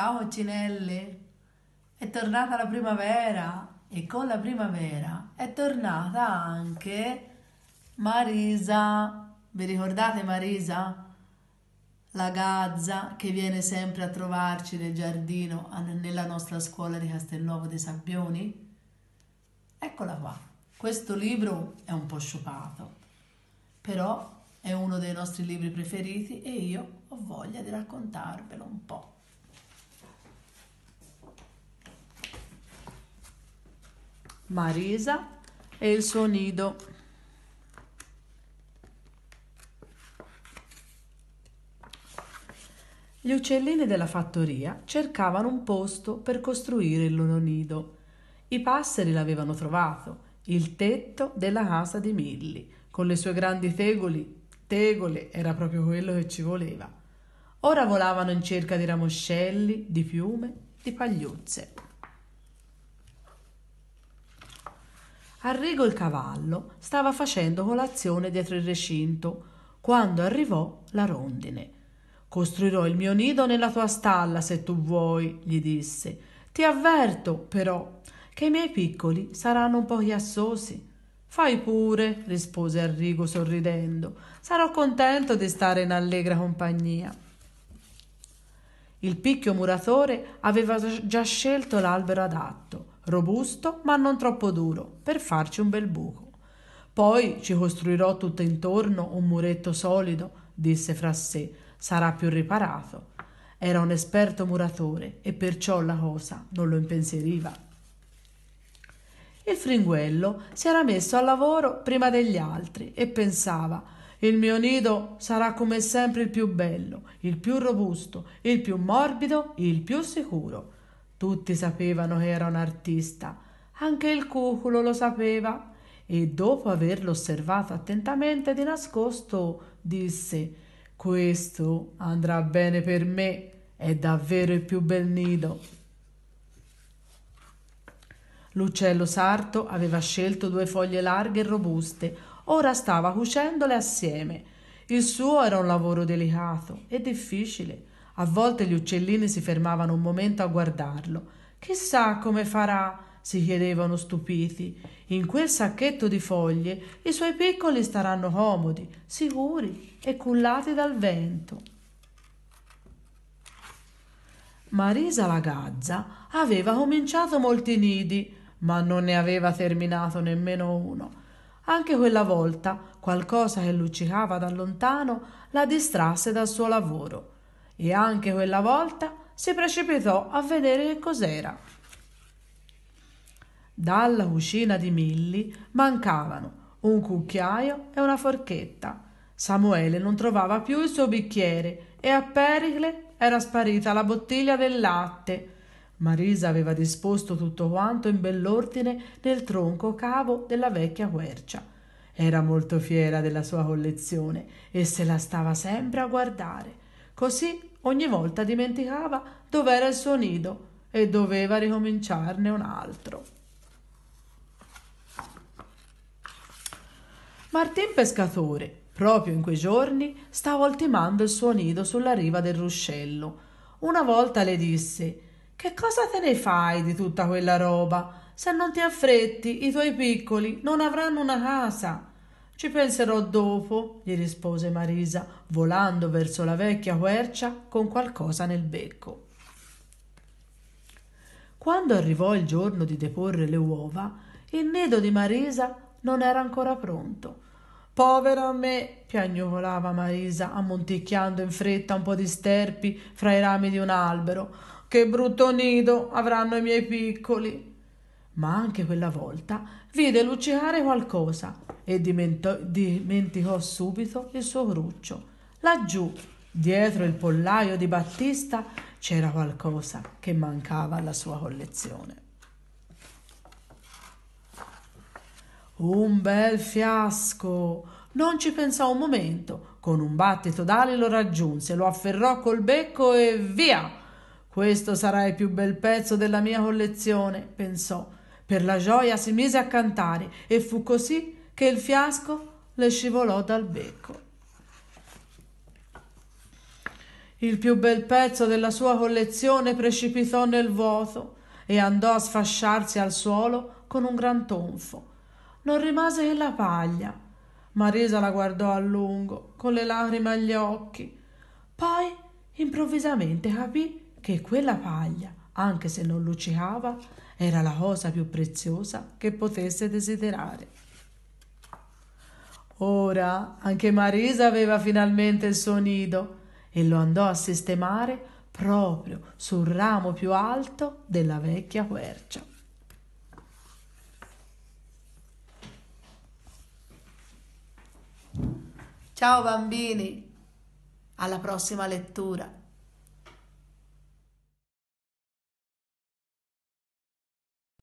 Ciao Cinelle, è tornata la primavera e con la primavera è tornata anche Marisa. Vi ricordate Marisa? La gazza che viene sempre a trovarci nel giardino nella nostra scuola di Castelnuovo dei Sabbioni? Eccola qua. Questo libro è un po' sciupato, però è uno dei nostri libri preferiti e io ho voglia di raccontarvelo un po'. Marisa e il suo nido. Gli uccellini della fattoria cercavano un posto per costruire il loro nido. I passeri l'avevano trovato, il tetto della casa di Milli, con le sue grandi tegoli. Tegole era proprio quello che ci voleva. Ora volavano in cerca di ramoscelli, di piume, di pagliuzze. Arrigo il cavallo stava facendo colazione dietro il recinto, quando arrivò la rondine. Costruirò il mio nido nella tua stalla se tu vuoi, gli disse. Ti avverto, però, che i miei piccoli saranno un po' chiassosi. Fai pure, rispose Arrigo sorridendo. Sarò contento di stare in allegra compagnia. Il picchio muratore aveva già scelto l'albero adatto robusto ma non troppo duro, per farci un bel buco. Poi ci costruirò tutto intorno un muretto solido, disse fra sé, sarà più riparato. Era un esperto muratore e perciò la cosa non lo impensieriva. Il fringuello si era messo al lavoro prima degli altri e pensava il mio nido sarà come sempre il più bello, il più robusto, il più morbido, il più sicuro. Tutti sapevano che era un artista, anche il cuculo lo sapeva e dopo averlo osservato attentamente di nascosto disse questo andrà bene per me, è davvero il più bel nido. L'uccello sarto aveva scelto due foglie larghe e robuste, ora stava cucendole assieme. Il suo era un lavoro delicato e difficile, a volte gli uccellini si fermavano un momento a guardarlo. Chissà come farà, si chiedevano stupiti. In quel sacchetto di foglie i suoi piccoli staranno comodi, sicuri e cullati dal vento. Marisa la Gazza aveva cominciato molti nidi, ma non ne aveva terminato nemmeno uno. Anche quella volta qualcosa che luccicava da lontano la distrasse dal suo lavoro e anche quella volta si precipitò a vedere che cos'era. Dalla cucina di Milly mancavano un cucchiaio e una forchetta. Samuele non trovava più il suo bicchiere e a Pericle era sparita la bottiglia del latte. Marisa aveva disposto tutto quanto in bell'ordine nel tronco cavo della vecchia quercia. Era molto fiera della sua collezione e se la stava sempre a guardare. Così ogni volta dimenticava dov'era il suo nido e doveva ricominciarne un altro. Martin Pescatore, proprio in quei giorni, stava ultimando il suo nido sulla riva del ruscello. Una volta le disse Che cosa te ne fai di tutta quella roba? Se non ti affretti, i tuoi piccoli non avranno una casa. Ci penserò dopo, gli rispose Marisa, volando verso la vecchia quercia con qualcosa nel becco. Quando arrivò il giorno di deporre le uova, il nido di Marisa non era ancora pronto. Povera me, piagnucolava Marisa, ammonticchiando in fretta un po' di sterpi fra i rami di un albero. Che brutto nido avranno i miei piccoli ma anche quella volta vide luccicare qualcosa e dimento- dimenticò subito il suo cruccio. Laggiù, dietro il pollaio di Battista, c'era qualcosa che mancava alla sua collezione. Un bel fiasco! Non ci pensò un momento. Con un battito d'ali lo raggiunse, lo afferrò col becco e via! Questo sarà il più bel pezzo della mia collezione, pensò per la gioia si mise a cantare e fu così che il fiasco le scivolò dal becco. Il più bel pezzo della sua collezione precipitò nel vuoto e andò a sfasciarsi al suolo con un gran tonfo. Non rimase che la paglia. Marisa la guardò a lungo, con le lacrime agli occhi. Poi improvvisamente capì che quella paglia anche se non luccicava, era la cosa più preziosa che potesse desiderare. Ora anche Marisa aveva finalmente il suo nido e lo andò a sistemare proprio sul ramo più alto della vecchia quercia. Ciao bambini, alla prossima lettura.